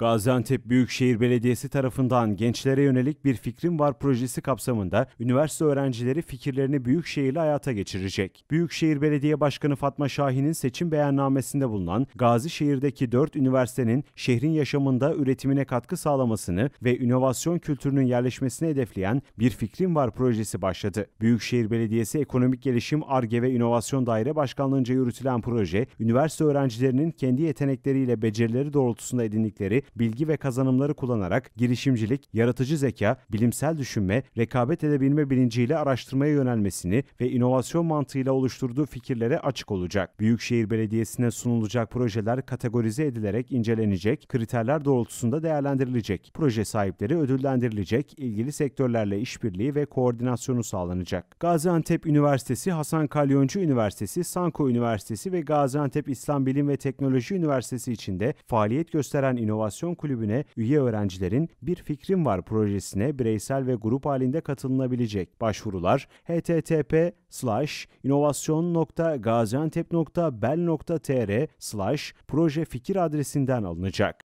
Gaziantep Büyükşehir Belediyesi tarafından gençlere yönelik bir fikrim var projesi kapsamında üniversite öğrencileri fikirlerini Büyükşehir'le hayata geçirecek. Büyükşehir Belediye Başkanı Fatma Şahin'in seçim beyannamesinde bulunan Gazi şehirdeki 4 üniversitenin şehrin yaşamında üretimine katkı sağlamasını ve inovasyon kültürünün yerleşmesini hedefleyen bir fikrim var projesi başladı. Büyükşehir Belediyesi Ekonomik Gelişim Arge ve İnovasyon Daire Başkanlığınca yürütülen proje, üniversite öğrencilerinin kendi yetenekleriyle becerileri doğrultusunda edindikleri bilgi ve kazanımları kullanarak girişimcilik, yaratıcı zeka, bilimsel düşünme, rekabet edebilme bilinciyle araştırmaya yönelmesini ve inovasyon mantığıyla oluşturduğu fikirlere açık olacak. Büyükşehir Belediyesi'ne sunulacak projeler kategorize edilerek incelenecek, kriterler doğrultusunda değerlendirilecek. Proje sahipleri ödüllendirilecek, ilgili sektörlerle işbirliği ve koordinasyonu sağlanacak. Gaziantep Üniversitesi, Hasan Kalyoncu Üniversitesi, Sanko Üniversitesi ve Gaziantep İslam Bilim ve Teknoloji Üniversitesi içinde faaliyet gösteren inovasyon meditasyon kulübüne üye öğrencilerin Bir Fikrim Var projesine bireysel ve grup halinde katılınabilecek. Başvurular http slash inovasyongaziantepbeltr slash proje fikir adresinden alınacak.